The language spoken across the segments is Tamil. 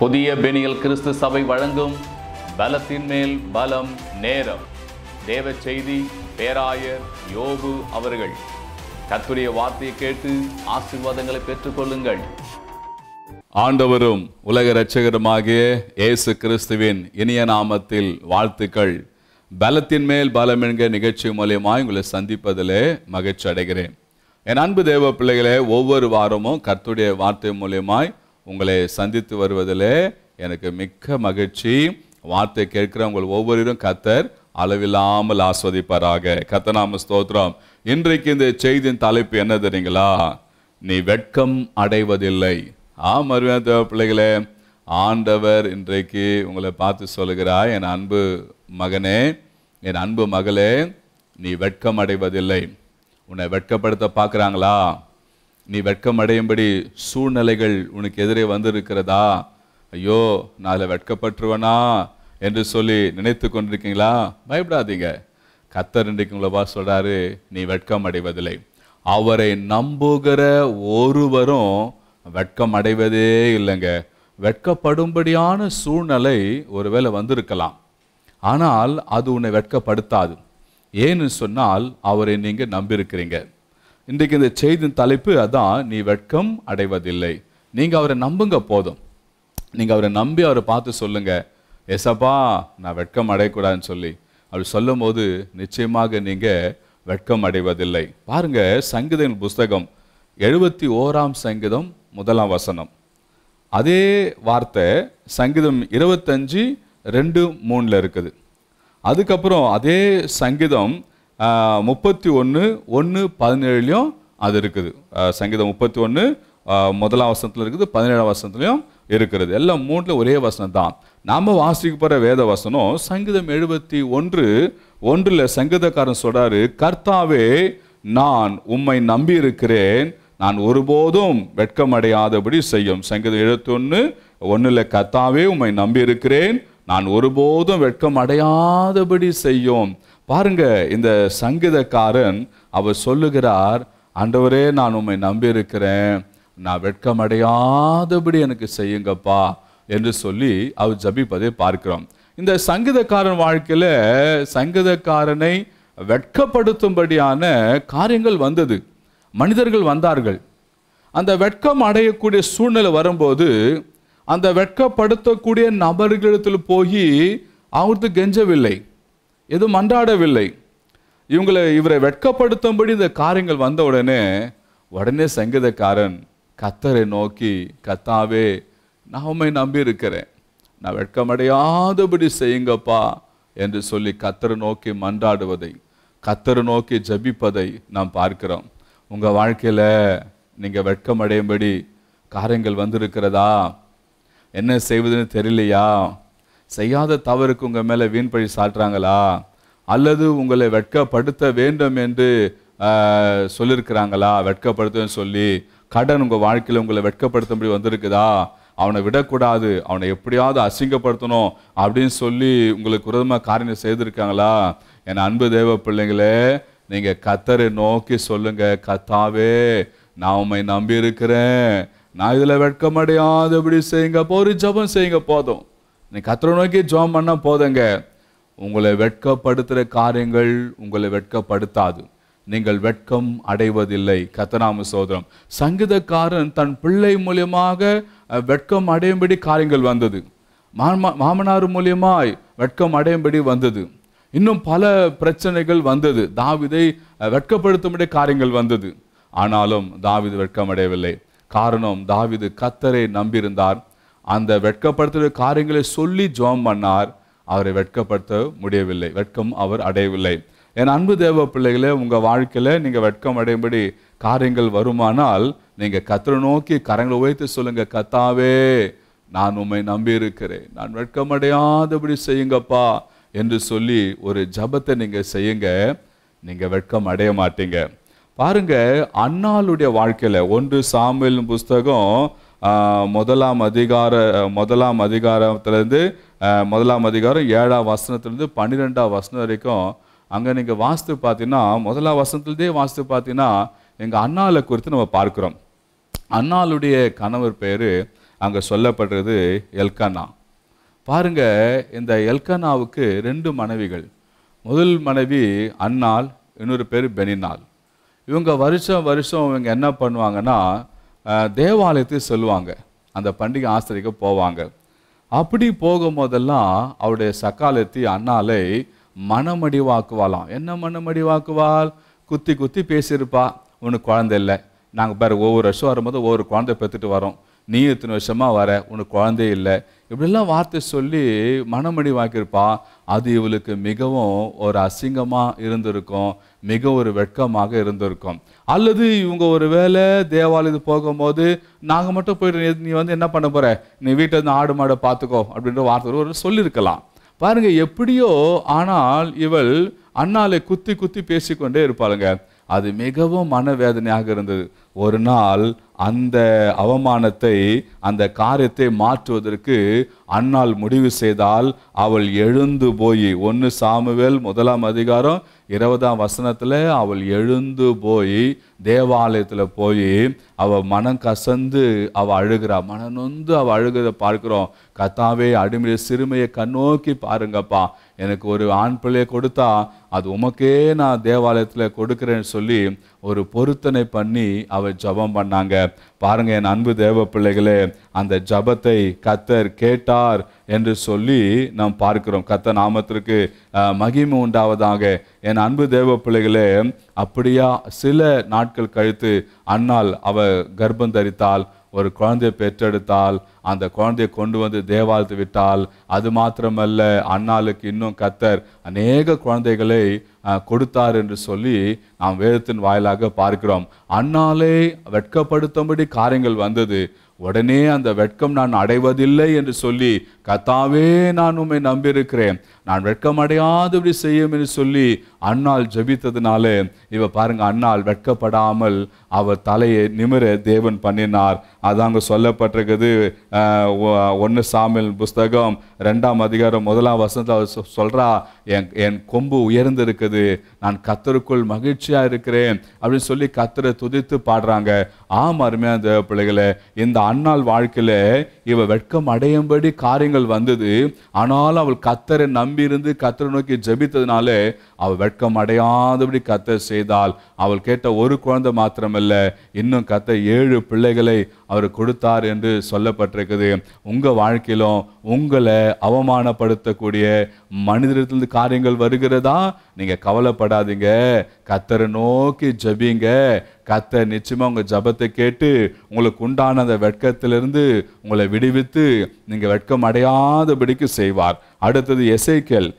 புதிய பெனியல் கிறிஸ்து சபை வழங்கும் பலத்தின் மேல் பலம் நேரம் தேவ செய்தி பேராயர் யோபு அவர்கள் கத்துடைய வார்த்தையை கேட்டு ஆசீர்வாதங்களை பெற்றுக்கொள்ளுங்கள் ஆண்டவரும் உலக இரட்சகருமாகிய இயேசு கிறிஸ்துவின் இனிய நாமத்தில் வாழ்த்துக்கள் பலத்தின் மேல் பலம் என்கிற நிகழ்ச்சி மூலியமாக உங்களை சந்திப்பதிலே மகிழ்ச்சி அடைகிறேன் என் அன்பு தேவ பிள்ளைகளே ஒவ்வொரு வாரமும் கர்த்துடைய வார்த்தை மூலியமாய் உங்களை சந்தித்து வருவதில் எனக்கு மிக்க மகிழ்ச்சி வார்த்தை கேட்கிற உங்கள் ஒவ்வொருவரும் கத்தர் அளவில்லாமல் ஆஸ்வதிப்பாராக கத்தநாம ஸ்தோத்திரம் இன்றைக்கு இந்த செய்தியின் தலைப்பு என்ன தெரியுங்களா நீ வெட்கம் அடைவதில்லை ஆ அருமையான பிள்ளைகளே ஆண்டவர் இன்றைக்கு உங்களை பார்த்து சொல்கிறாய் என் அன்பு மகனே என் அன்பு மகளே நீ வெட்கம் அடைவதில்லை உன்னை வெட்கப்படுத்த பார்க்குறாங்களா நீ வெட்கம் அடையும்படி சூழ்நிலைகள் உனக்கு எதிரே வந்திருக்கிறதா ஐயோ நான் அதில் வெட்கப்பட்டுருவனா என்று சொல்லி நினைத்து கொண்டிருக்கீங்களா பயப்படாதீங்க கத்தர் இன்றைக்கு உங்களை சொல்கிறாரு நீ வெட்கம் அடைவதில்லை அவரை நம்புகிற ஒருவரும் வெட்கம் அடைவதே இல்லைங்க வெட்கப்படும்படியான சூழ்நிலை ஒருவேளை வந்திருக்கலாம் ஆனால் அது உன்னை வெட்கப்படுத்தாது ஏன்னு சொன்னால் அவரை நீங்கள் நம்பியிருக்கிறீங்க இன்றைக்கு இந்த செய்தின் தலைப்பு அதான் நீ வெட்கம் அடைவதில்லை நீங்கள் அவரை நம்புங்க போதும் நீங்கள் அவரை நம்பி அவரை பார்த்து சொல்லுங்கள் எசப்பா நான் வெட்கம் அடையக்கூடாதுன்னு சொல்லி அப்படி சொல்லும் போது நிச்சயமாக நீங்கள் வெட்கம் அடைவதில்லை பாருங்கள் சங்கீதம் புஸ்தகம் எழுபத்தி ஓராம் சங்கீதம் முதலாம் வசனம் அதே வார்த்தை சங்கீதம் இருபத்தஞ்சி ரெண்டு மூணில் இருக்குது அதுக்கப்புறம் அதே சங்கீதம் முப்பத்தி ஒன்று ஒன்று பதினேழுலையும் அது இருக்குது சங்கீதம் முப்பத்தி ஒன்று முதலாம் வசனத்தில் இருக்குது பதினேழாம் வசனத்துலையும் இருக்கிறது எல்லாம் மூணில் ஒரே வசனம் தான் நாம் வாசிக்க போகிற வேத வசனம் சங்கீதம் எழுபத்தி ஒன்று ஒன்றில் சங்கீதக்காரன் சொல்கிறாரு கர்த்தாவே நான் உம்மை நம்பி இருக்கிறேன் நான் ஒருபோதும் வெட்கமடையாதபடி செய்யும் சங்கீதம் எழுபத்தொன்று ஒன்றில் கர்த்தாவே உம்மை நம்பி இருக்கிறேன் நான் ஒருபோதும் வெட்கம் அடையாதபடி செய்யும் பாருங்க இந்த சங்கீதக்காரன் அவர் சொல்லுகிறார் அண்டவரே நான் உண்மை நம்பியிருக்கிறேன் நான் வெட்கமடையாதபடி எனக்கு செய்யுங்கப்பா என்று சொல்லி அவர் ஜபிப்பதை பார்க்கிறோம் இந்த சங்கீதக்காரன் வாழ்க்கையில் சங்கீதக்காரனை வெட்கப்படுத்தும்படியான காரியங்கள் வந்தது மனிதர்கள் வந்தார்கள் அந்த வெட்கம் அடையக்கூடிய சூழ்நிலை வரும்போது அந்த வெட்கப்படுத்தக்கூடிய நபர்களிடத்தில் போய் அவருக்கு கெஞ்சவில்லை எதுவும் மன்றாடவில்லை இவங்களை இவரை வெட்கப்படுத்தும்படி இந்த காரியங்கள் வந்த உடனே உடனே சங்கீதக்காரன் கத்தரை நோக்கி கத்தாவே நான் உண்மை நம்பி இருக்கிறேன் நான் வெட்கமடையாதபடி செய்யுங்கப்பா என்று சொல்லி கத்தர் நோக்கி மன்றாடுவதை கத்தர் நோக்கி ஜபிப்பதை நாம் பார்க்கிறோம் உங்கள் வாழ்க்கையில் நீங்கள் வெட்கமடையும்படி காரியங்கள் வந்திருக்கிறதா என்ன செய்வதுன்னு தெரியலையா செய்யாத தவறுக்கு உங்கள் மேலே வீண் பழி சாட்டுறாங்களா அல்லது உங்களை வெட்கப்படுத்த வேண்டும் என்று சொல்லியிருக்கிறாங்களா வெட்கப்படுத்தும் சொல்லி கடன் உங்கள் வாழ்க்கையில் உங்களை வெட்கப்படுத்தும்படி வந்திருக்குதா அவனை விடக்கூடாது அவனை எப்படியாவது அசிங்கப்படுத்தணும் அப்படின்னு சொல்லி உங்களுக்கு உரதமாக காரியம் செய்திருக்காங்களா என் அன்பு தேவ பிள்ளைங்களே நீங்கள் கத்தரை நோக்கி சொல்லுங்கள் கத்தாவே நான் உண்மை நம்பி இருக்கிறேன் நான் இதில் வெட்கமடையாதபடி எப்படி செய்யுங்க போரி ஜபம் செய்யுங்க போதும் நீ கத்தரை நோக்கி ஜோம் பண்ண போதுங்க உங்களை வெட்கப்படுத்துகிற காரியங்கள் உங்களை வெட்கப்படுத்தாது நீங்கள் வெட்கம் அடைவதில்லை கத்தராம சோதரம் சங்கீதக்காரன் தன் பிள்ளை மூலியமாக வெட்கம் அடையும்படி காரியங்கள் வந்தது மாமா மாமனார் மூலியமாய் வெட்கம் அடையும்படி வந்தது இன்னும் பல பிரச்சனைகள் வந்தது தாவிதை வெட்கப்படுத்தும்படி காரியங்கள் வந்தது ஆனாலும் தாவிது வெட்கம் அடையவில்லை காரணம் தாவிது கத்தரை நம்பியிருந்தார் அந்த வெட்கப்படுத்துகிற காரியங்களை சொல்லி ஜோம் பண்ணார் அவரை வெட்கப்படுத்த முடியவில்லை வெட்கம் அவர் அடையவில்லை என் அன்பு தேவ பிள்ளைகளே உங்கள் வாழ்க்கையில் நீங்கள் வெட்கம் அடையும்படி காரியங்கள் வருமானால் நீங்கள் கத்திர நோக்கி கரங்களை உயர்த்து சொல்லுங்கள் கத்தாவே நான் உண்மை நம்பியிருக்கிறேன் நான் வெட்கமடையாதபடி செய்யுங்கப்பா என்று சொல்லி ஒரு ஜபத்தை நீங்கள் செய்யுங்க நீங்கள் வெட்கம் அடைய மாட்டீங்க பாருங்கள் அண்ணாளுடைய வாழ்க்கையில் ஒன்று சாமியல் புஸ்தகம் முதலாம் அதிகார முதலாம் அதிகாரத்துலேருந்து முதலாம் அதிகாரம் ஏழாம் வசனத்துலேருந்து பன்னிரெண்டாம் வசனம் வரைக்கும் அங்கே நீங்கள் வாஸ்து பார்த்தீங்கன்னா முதலாம் வசனத்துலேருந்தே வாஸ்து பார்த்தீங்கன்னா எங்கள் அண்ணாவில் குறித்து நம்ம பார்க்குறோம் அண்ணாளுடைய கணவர் பேர் அங்கே சொல்லப்படுறது எல்கண்ணா பாருங்க இந்த எல்கண்ணாவுக்கு ரெண்டு மனைவிகள் முதல் மனைவி அன்னாள் இன்னொரு பேர் பெனினால் இவங்க வருஷம் வருஷம் இவங்க என்ன பண்ணுவாங்கன்னா தேவாலயத்தை சொல்லுவாங்க அந்த பண்டிகை ஆசிரியக்க போவாங்க அப்படி போகும்போதெல்லாம் அவருடைய சக்காலத்தி அண்ணாலை மனமடிவாக்குவாளாம் என்ன மனமடிவாக்குவாள் குத்தி குத்தி பேசியிருப்பா உனக்கு குழந்தை இல்லை நாங்கள் பேர் ஒவ்வொரு வருஷம் வரும்போது ஒவ்வொரு குழந்தை பெற்றுட்டு வரோம் நீ இத்தனை வருஷமாக வர உனக்கு குழந்தையே இல்லை இப்படிலாம் வார்த்தை சொல்லி மனமணி வாக்கியிருப்பா அது இவளுக்கு மிகவும் ஒரு அசிங்கமாக இருந்திருக்கும் மிக ஒரு வெட்கமாக இருந்திருக்கும் அல்லது இவங்க ஒரு வேலை தேவாலயத்து போகும்போது நாங்கள் மட்டும் போய்ட்டு நீ வந்து என்ன பண்ண போகிற நீ வீட்டில் வந்து ஆடு மாடை பார்த்துக்கோ அப்படின்ற வார்த்தை ஒரு சொல்லியிருக்கலாம் பாருங்கள் எப்படியோ ஆனால் இவள் அண்ணாலை குத்தி குத்தி பேசிக்கொண்டே இருப்பாளுங்க அது மிகவும் மனவேதனையாக இருந்தது ஒரு நாள் அந்த அவமானத்தை அந்த காரியத்தை மாற்றுவதற்கு அன்னால் முடிவு செய்தால் அவள் எழுந்து போய் ஒன்று சாமுவேல் முதலாம் அதிகாரம் இருபதாம் வசனத்தில் அவள் எழுந்து போய் தேவாலயத்தில் போய் அவள் மனம் கசந்து அவள் அழுகிறா மனநொந்து அவள் அழுகிறத பார்க்குறோம் கத்தாவே அடிமையை சிறுமையை கண்ணோக்கி பாருங்கப்பா எனக்கு ஒரு ஆண் பிள்ளையை கொடுத்தா அது உமக்கே நான் தேவாலயத்தில் கொடுக்குறேன்னு சொல்லி ஒரு பொருத்தனை பண்ணி அவர் ஜபம் பண்ணாங்க பாருங்கள் என் அன்பு தேவ பிள்ளைகளே அந்த ஜபத்தை கத்தர் கேட்டார் என்று சொல்லி நாம் பார்க்கிறோம் கத்த நாமத்திற்கு மகிமை உண்டாவதாக என் அன்பு தேவ பிள்ளைகளே அப்படியா சில நாட்கள் கழித்து அன்னால் அவ கர்ப்பம் தரித்தால் ஒரு குழந்தையை பெற்றெடுத்தால் அந்த குழந்தையை கொண்டு வந்து தேவாலத்து விட்டால் அது மாத்திரமல்ல அன்னாளுக்கு இன்னும் கத்தர் அநேக குழந்தைகளை கொடுத்தார் என்று சொல்லி நாம் வேதத்தின் வாயிலாக பார்க்கிறோம் அன்னாலே வெட்கப்படுத்தும்படி காரியங்கள் வந்தது உடனே அந்த வெட்கம் நான் அடைவதில்லை என்று சொல்லி கத்தாவே நான் உண்மை நம்பியிருக்கிறேன் நான் வெட்கமடையாதபடி செய்யும் என்று சொல்லி அண்ணால் ஜபித்ததுனால இவ பாருங்க அண்ணால் வெட்கப்படாமல் அவர் தலையை நிமிர தேவன் பண்ணினார் அதாங்க சொல்லப்பட்டிருக்குது ஒன்று சாமியல் புஸ்தகம் ரெண்டாம் அதிகாரம் முதலாம் வசந்த சொல்றா என் என் கொம்பு உயர்ந்திருக்குது நான் கத்தருக்குள் மகிழ்ச்சியா இருக்கிறேன் அப்படின்னு சொல்லி கத்தரை துதித்து பாடுறாங்க ஆம் அருமையான தேவ பிள்ளைகளை இந்த அண்ணால் வாழ்க்கையில இவ வெட்கம் அடையும்படி காரியங்கள் காரியங்கள் வந்தது ஆனால் அவள் கத்தரை நம்பியிருந்து கத்தரை நோக்கி ஜபித்ததுனால அவள் வெட்கம் அடையாதபடி கத்தர் செய்தால் அவள் கேட்ட ஒரு குழந்தை மாத்திரமல்ல இன்னும் கத்த ஏழு பிள்ளைகளை அவர் கொடுத்தார் என்று சொல்லப்பட்டிருக்குது உங்கள் வாழ்க்கையிலும் உங்களை அவமானப்படுத்தக்கூடிய மனிதர்களிருந்து காரியங்கள் வருகிறதா நீங்கள் கவலைப்படாதீங்க கத்தரை நோக்கி ஜபிங்க கத்த நிச்சயமாக உங்கள் ஜபத்தை கேட்டு உங்களுக்கு உண்டான அந்த வெட்கத்திலிருந்து உங்களை விடுவித்து நீங்கள் வெட்கம் அடையாதபடிக்கு செய்வார் அடுத்தது எசைக்கல்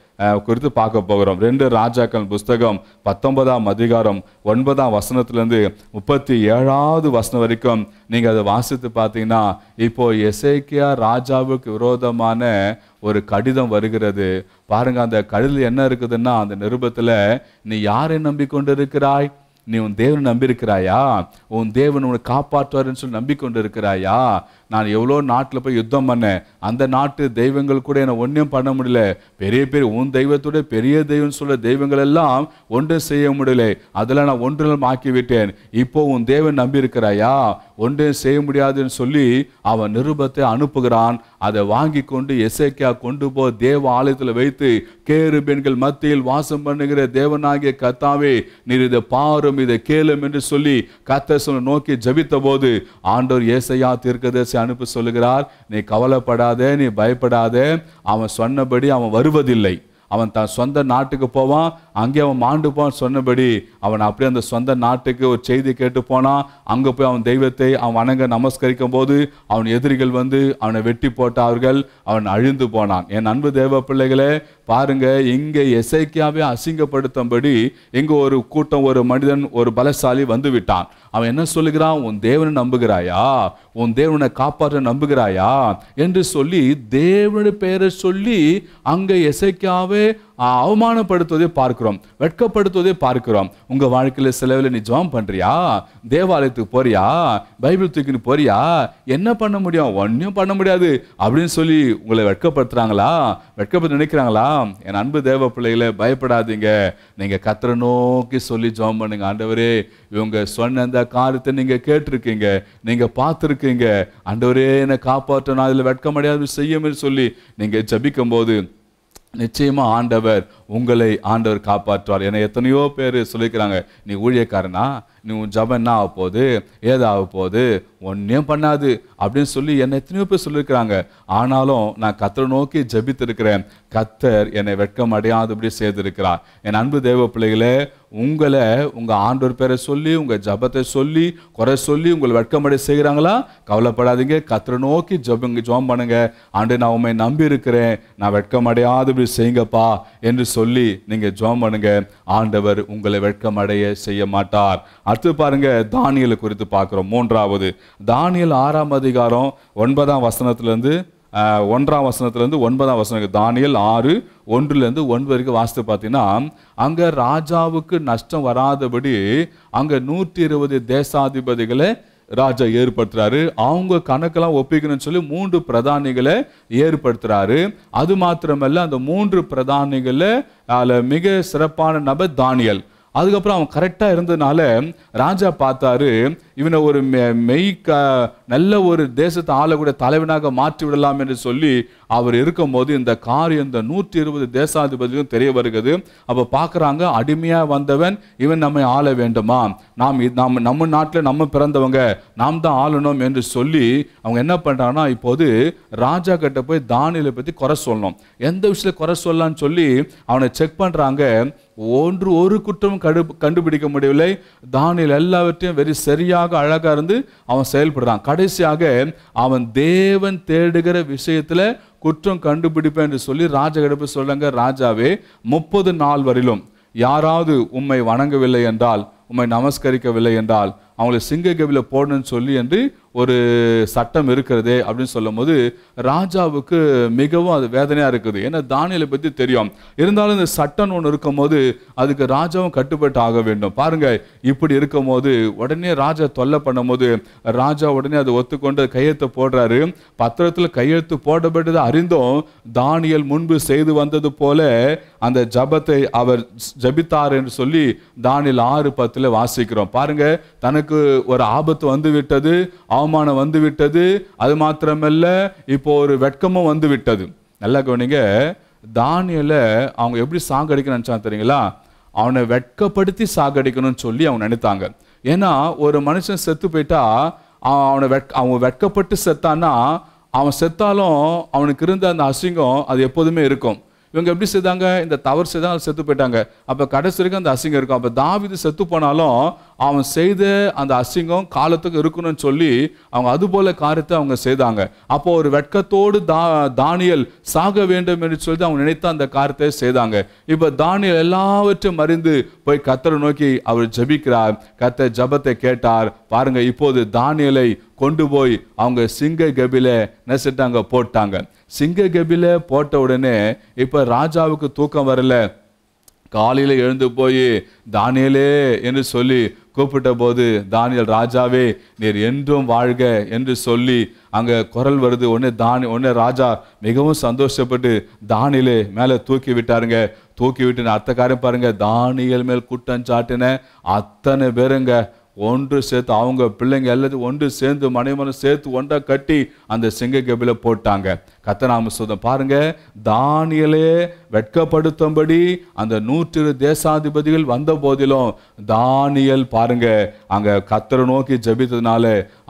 குறித்து பார்க்க போகிறோம் ரெண்டு ராஜாக்கள் புஸ்தகம் பத்தொன்பதாம் அதிகாரம் ஒன்பதாம் வசனத்துலேருந்து முப்பத்தி ஏழாவது வசனம் வரைக்கும் நீங்கள் அதை வாசித்து பார்த்தீங்கன்னா இப்போ எசேக்கியா ராஜாவுக்கு விரோதமான ஒரு கடிதம் வருகிறது பாருங்க அந்த கடிதம் என்ன இருக்குதுன்னா அந்த நிருபத்தில் நீ யாரை நம்பிக்கொண்டு இருக்கிறாய் நீ உன் தேவனை நம்பியிருக்கிறாயா உன் தேவன் உன்னை காப்பாற்றுவார்னு சொல்லி நம்பிக்கொண்டு இருக்கிறாயா நான் எவ்வளோ நாட்டில் போய் யுத்தம் பண்ணேன் அந்த நாட்டு தெய்வங்கள் கூட என்னை ஒன்றும் பண்ண முடியல பெரிய பெரிய உன் தெய்வத்தோட பெரிய தெய்வம்னு சொல்ல தெய்வங்கள் எல்லாம் ஒன்று செய்ய முடியல அதில் நான் ஒன்றிலும் விட்டேன் இப்போ உன் தெய்வம் நம்பியிருக்கிறாயா ஒன்றும் செய்ய முடியாதுன்னு சொல்லி அவன் நிருபத்தை அனுப்புகிறான் அதை வாங்கி கொண்டு எசைக்கியா கொண்டு போ தேவ ஆலயத்தில் வைத்து கேறு பெண்கள் மத்தியில் வாசம் பண்ணுகிற தேவனாகிய கத்தாவே நீர் இதை பாரும் இதை கேளும் என்று சொல்லி கத்த நோக்கி ஜபித்த போது ஆண்டோர் ஏசையா தீர்க்கதேச அனுப்ப சொல்லுகிறார் நீ கவலைப்படாத நீ பயப்படாத அவன் சொன்னபடி அவன் வருவதில்லை அவன் தன் சொந்த நாட்டுக்கு போவான் அங்கே அவன் மாண்டு போவான் சொன்னபடி அவன் அப்படியே அந்த சொந்த நாட்டுக்கு ஒரு செய்தி கேட்டு போனான் அங்கே போய் அவன் தெய்வத்தை அவன் வணங்க நமஸ்கரிக்கும் போது அவன் எதிரிகள் வந்து அவனை வெட்டி போட்டார்கள் அவன் அழிந்து போனான் என் அன்பு தேவ பிள்ளைகளே பாருங்க இங்கே எசைக்கியாவே அசிங்கப்படுத்தும்படி இங்கே ஒரு கூட்டம் ஒரு மனிதன் ஒரு பலசாலி வந்து விட்டான் அவன் என்ன சொல்லுகிறான் உன் தேவனை நம்புகிறாயா உன் தேவனை காப்பாற்ற நம்புகிறாயா என்று சொல்லி தேவனு பெயரை சொல்லி அங்கே எசைக்கியாவே அவமானப்படுத்துவதை பார்க்கிறோம் வெட்கப்படுத்துவதை பார்க்கிறோம் உங்கள் வாழ்க்கையில் செலவில் நீ ஜாம் பண்ணுறியா தேவாலயத்துக்கு போறியா பைபிள் தூக்கின்னு போறியா என்ன பண்ண முடியும் ஒன்றும் பண்ண முடியாது அப்படின்னு சொல்லி உங்களை வெட்கப்படுத்துறாங்களா வெட்கப்படுத்த நினைக்கிறாங்களா என் அன்பு தேவ பிள்ளைகளை பயப்படாதீங்க நீங்கள் கத்திர நோக்கி சொல்லி ஜாம் பண்ணுங்க ஆண்டவரே இவங்க சொன்ன அந்த காரியத்தை நீங்கள் கேட்டிருக்கீங்க நீங்கள் பார்த்துருக்கீங்க ஆண்டவரே என்னை காப்பாற்ற நான் அதில் வெட்க முடியாது செய்யும் சொல்லி நீங்கள் ஜபிக்கும் போது நிச்சயமாக ஆண்டவர் உங்களை ஆண்டவர் காப்பாற்றுவார் என எத்தனையோ பேர் சொல்லிக்கிறாங்க நீ ஊழியக்காரனா நீ உன் ஜபம் என்ன ஆக போகுது ஏதாவது போகுது ஒன்றையும் பண்ணாது அப்படின்னு சொல்லி என்னை எத்தனையோ பேர் சொல்லியிருக்கிறாங்க ஆனாலும் நான் கத்தரை நோக்கி ஜபித்திருக்கிறேன் கத்தர் என்னை வெட்கம் அடையாதபடி செய்திருக்கிறார் என் அன்பு தேவ பிள்ளைகளே உங்களை உங்கள் ஆண்டோர் பேரை சொல்லி உங்கள் ஜபத்தை சொல்லி குறை சொல்லி உங்களை அடைய செய்கிறாங்களா கவலைப்படாதீங்க கத்திர நோக்கி ஜபங்க ஜோம் பண்ணுங்க ஆண்டு நான் உண்மை நம்பி இருக்கிறேன் நான் வெட்கம் அடையாதபடி செய்யுங்கப்பா என்று சொல்லி சொல்லி நீங்கள் ஜோம் பண்ணுங்க ஆண்டவர் உங்களை வெட்கம் அடைய செய்ய மாட்டார் அடுத்து பாருங்க தானியலை குறித்து பார்க்குறோம் மூன்றாவது தானியல் ஆறாம் அதிகாரம் ஒன்பதாம் வசனத்துலேருந்து ஒன்றாம் வசனத்துலேருந்து ஒன்பதாம் வசனம் தானியல் ஆறு ஒன்றுலேருந்து ஒன்பது வரைக்கும் வாசித்து பார்த்தீங்கன்னா அங்கே ராஜாவுக்கு நஷ்டம் வராதபடி அங்கே நூற்றி இருபது தேசாதிபதிகளை ராஜா ஏற்படுத்துறாரு அவங்க கணக்கெல்லாம் ஒப்பிக்கணும்னு சொல்லி மூன்று பிரதானிகளை ஏற்படுத்துறாரு அது மாத்திரமல்ல அந்த மூன்று பிரதானிகளை அதில் மிக சிறப்பான நபர் தானியல் அதுக்கப்புறம் அவன் கரெக்டாக இருந்ததுனால ராஜா பார்த்தாரு இவனை ஒரு மெய் நல்ல ஒரு தேசத்தை ஆளக்கூடிய தலைவனாக மாற்றி விடலாம் என்று சொல்லி அவர் இருக்கும்போது இந்த கார் இந்த நூற்றி இருபது தேசாதிபதியும் தெரிய வருகிறது அப்போ பார்க்குறாங்க அடிமையாக வந்தவன் இவன் நம்மை ஆள வேண்டுமா நாம் நாம் நம்ம நாட்டில் நம்ம பிறந்தவங்க நாம் தான் ஆளணும் என்று சொல்லி அவங்க என்ன பண்ணுறாங்கன்னா இப்போது ராஜா கிட்ட போய் தானியலை பற்றி குறை சொல்லணும் எந்த விஷயத்தில் குறை சொல்லலான்னு சொல்லி அவனை செக் பண்ணுறாங்க ஒன்று ஒரு குற்றம் கடு கண்டுபிடிக்க முடியவில்லை தானியில் எல்லாவற்றையும் வெறி சரியாக அழகாக இருந்து அவன் செயல்படுறான் கடைசியாக அவன் தேவன் தேடுகிற விஷயத்தில் குற்றம் கண்டுபிடிப்பேன் என்று சொல்லி ராஜகிடப்பு சொல்லுங்க ராஜாவே முப்பது நாள் வரையிலும் யாராவது உம்மை வணங்கவில்லை என்றால் உம்மை நமஸ்கரிக்கவில்லை என்றால் அவங்கள சிங்க கவியில் போடணும்னு சொல்லி என்று ஒரு சட்டம் இருக்கிறது அப்படின்னு சொல்லும் போது ராஜாவுக்கு மிகவும் அது வேதனையாக இருக்குது ஏன்னா தானியலை பற்றி தெரியும் இருந்தாலும் இந்த சட்டம் ஒன்று இருக்கும் போது அதுக்கு ராஜாவும் கட்டுப்பட்டு ஆக வேண்டும் பாருங்க இப்படி இருக்கும் போது உடனே ராஜா தொல்லை பண்ணும் போது ராஜா உடனே அதை ஒத்துக்கொண்டு கையெழுத்து போடுறாரு பத்திரத்தில் கையெழுத்து போடப்பட்டதை அறிந்தும் தானியல் முன்பு செய்து வந்தது போல அந்த ஜபத்தை அவர் ஜபித்தார் என்று சொல்லி தானியல் ஆறு பத்தில் வாசிக்கிறோம் பாருங்க தனக்கு எனக்கு ஒரு ஆபத்து வந்து விட்டது அவமானம் வந்து விட்டது அது மாத்திரமல்ல இப்போ ஒரு வெட்கமும் வந்து விட்டது நல்லா கவனிங்க தானியல அவங்க எப்படி சாகடிக்க நினச்சாங்க தெரியுங்களா அவனை வெட்கப்படுத்தி சாகடிக்கணும்னு சொல்லி அவங்க நினைத்தாங்க ஏன்னா ஒரு மனுஷன் செத்து போயிட்டா அவனை வெட் அவன் வெட்கப்பட்டு செத்தான்னா அவன் செத்தாலும் அவனுக்கு இருந்த அந்த அசிங்கம் அது எப்போதுமே இருக்கும் இவங்க எப்படி செய்தாங்க இந்த தவறு செய்தால் செத்து போயிட்டாங்க அப்போ கடைசி வரைக்கும் அந்த அசிங்கம் இருக்கும் அப்போ தாவிது செத்து போனாலும் அவன் செய்த அந்த அசிங்கம் காலத்துக்கு இருக்கணும்னு சொல்லி அவங்க அது போல காரியத்தை அவங்க செய்தாங்க அப்போ ஒரு வெட்கத்தோடு தா தானியல் சாக வேண்டும் என்று சொல்லி அவங்க நினைத்த அந்த காரியத்தை செய்தாங்க இப்போ தானியல் எல்லாவற்றையும் அறிந்து போய் கத்தரை நோக்கி அவர் ஜபிக்கிறார் கத்த ஜபத்தை கேட்டார் பாருங்க இப்போது தானியலை கொண்டு போய் அவங்க சிங்க கபில நெசிட்டாங்க போட்டாங்க சிங்க கபில போட்ட உடனே இப்போ ராஜாவுக்கு தூக்கம் வரல காலையில் எழுந்து போய் தானியலே என்று சொல்லி கூப்பிட்ட போது தானியல் ராஜாவே நீர் என்றும் வாழ்க என்று சொல்லி அங்கே குரல் வருது ஒன்று தானி ஒன்று ராஜா மிகவும் சந்தோஷப்பட்டு தானியலே மேலே தூக்கி விட்டாருங்க தூக்கி விட்டு அத்தைக்காரன் காரியம் பாருங்க தானியல் மேல் குற்றம் சாட்டின அத்தனை பேருங்க ஒன்று சேர்த்து அவங்க பிள்ளைங்க எல்லாத்தையும் ஒன்று சேர்ந்து மனைமனம் சேர்த்து ஒன்றா கட்டி அந்த சிங்க கபில போட்டாங்க கத்தநாம சுதம் பாருங்க தானியலே வெட்கப்படுத்தும்படி அந்த நூற்றிரு தேசாதிபதிகள் வந்த போதிலும் தானியல் பாருங்க அங்க கத்தரை நோக்கி ஜபித்ததுனால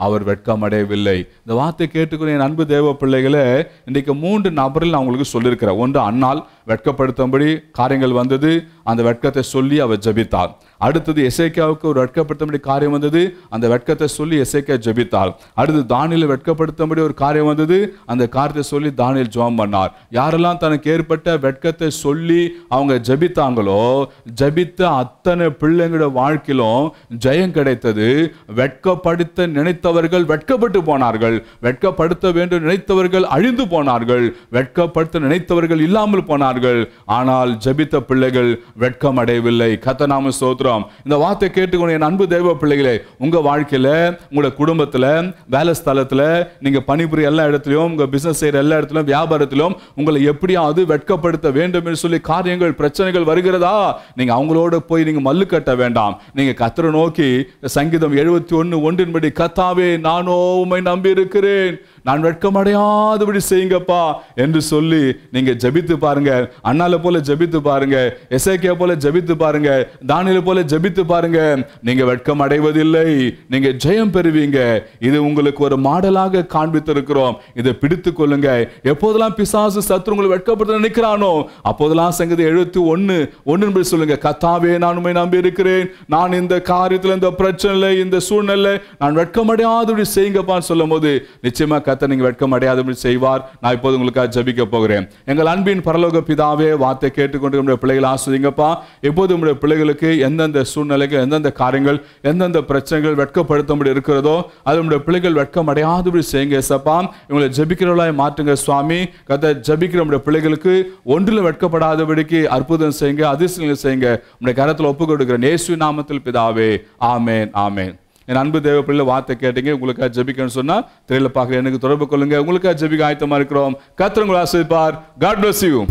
அவர் வெட்கம் அடையவில்லை இந்த வார்த்தை கேட்டுக்கிற என் அன்பு தேவ பிள்ளைகளை இன்னைக்கு மூன்று நபர்கள் நான் உங்களுக்கு சொல்லியிருக்கிறேன் ஒன்று அண்ணால் வெட்கப்படுத்தும்படி காரியங்கள் வந்தது அந்த வெட்கத்தை சொல்லி அவர் ஜபித்தார் அடுத்தது எசைக்காவுக்கு ஒரு வெட்கப்படுத்தும்படி காரியம் வந்தது அந்த வெட்கத்தை சொல்லி எசைக்கா ஜபித்தார் அடுத்து தானியில் வெட்கப்படுத்தும்படி ஒரு காரியம் வந்தது அந்த காரியத்தை சொல்லி சொல்லி தானியல் ஜோம் பண்ணார் யாரெல்லாம் தனக்கு ஏற்பட்ட வெட்கத்தை சொல்லி அவங்க ஜபித்தாங்களோ ஜபித்த அத்தனை பிள்ளைங்களோட வாழ்க்கையிலும் ஜெயம் கிடைத்தது வெட்கப்படுத்த நினைத்தவர்கள் வெட்கப்பட்டு போனார்கள் வெட்கப்படுத்த வேண்டும் நினைத்தவர்கள் அழிந்து போனார்கள் வெட்கப்படுத்த நினைத்தவர்கள் இல்லாமல் போனார்கள் ஆனால் ஜபித்த பிள்ளைகள் வெட்கம் அடையவில்லை கத்தநாம சோத்ரம் இந்த வார்த்தை கேட்டுக்கொண்டு என் அன்பு தெய்வ பிள்ளைகளே உங்க வாழ்க்கையில உங்களோட குடும்பத்தில் வேலை ஸ்தலத்தில் நீங்க பணிபுரிய எல்லா இடத்துலையும் உங்க பிசினஸ் செய்யற எல்லா எல்லா இடத்துலும் வியாபாரத்திலும் உங்களை எப்படியாவது வெட்கப்படுத்த வேண்டும் என்று சொல்லி காரியங்கள் பிரச்சனைகள் வருகிறதா நீங்க அவங்களோட போய் நீங்க மல்லு கட்ட வேண்டாம் நீங்க கத்திர நோக்கி சங்கீதம் எழுபத்தி ஒன்னு ஒன்றின்படி கத்தாவே நானோ உண்மை நம்பி இருக்கிறேன் நான் வெட்கமடையாதபடி செய்யுங்கப்பா என்று சொல்லி நீங்க ஜபித்து பாருங்க அண்ணால போல ஜபித்து பாருங்க எஸ்ஐகே போல ஜபித்து பாருங்க தானியில போல ஜபித்து பாருங்க நீங்க வெட்கம் அடைவதில்லை நீங்க ஜெயம் பெறுவீங்க இது உங்களுக்கு ஒரு மாடலாக காண்பித்திருக்கிறோம் இதை பிடித்து கொள்ளுங்க எப்போதெல்லாம் பிசாசு சத்ரு உங்களை வெட்கப்படுத்த நினைக்கிறானோ அப்போதெல்லாம் சங்கதி எழுத்து ஒன்று ஒன்று என்பது சொல்லுங்க கத்தாவே நான் உண்மை நம்பி இருக்கிறேன் நான் இந்த காரியத்தில் இந்த பிரச்சனை இந்த சூழ்நிலை நான் வெட்கமடையாதபடி செய்யுங்கப்பான்னு சொல்லும் போது நிச்சயமா கத்தை நீங்க வெட்கமடையாதபடி செய்வார் நான் இப்போது உங்களுக்காக ஜபிக்க போகிறேன் எங்கள் அன்பின் பரலோக பிதாவே வார்த்தை கேட்டுக்கொண்டு நம்முடைய பிள்ளைகள் ஆசிரியங்கப்பா எப்போது நம்முடைய பிள்ளைகளுக்கு எந்தெந்த சூழ்நிலைக்கு எந்தெந்த காரியங்கள் எந்தெந்த பிரச்சனைகள் வெட்கப்படுத்த இருக்கிறதோ அது நம்முடைய பிள்ளைகள் வெட்கமடையாதபடி செய்யுங்க சப்பா இவங்களை ஜபிக்கிறவளாய் மாற்றுங்க சொல்றாங்க சுவாமி கதை ஜபிக்கிற நம்முடைய பிள்ளைகளுக்கு ஒன்றில் வெட்கப்படாதபடிக்கு அற்புதம் செய்யுங்க அதிசயங்கள் செய்யுங்க நம்முடைய கரத்தில் ஒப்பு கொடுக்குற நேசு நாமத்தில் பிதாவே ஆமேன் ஆமேன் என் அன்பு தேவ பிள்ளை வார்த்தை கேட்டீங்க உங்களுக்காக ஜபிக்கணும்னு சொன்னால் தெரியல பார்க்குறேன் எனக்கு தொடர்பு கொள்ளுங்க உங்களுக்காக ஜபிக்க ஆயத்தமாக இருக்கிறோம் கத்திரங்களை ஆசிரிப்பார் காட் பிளஸ் யூ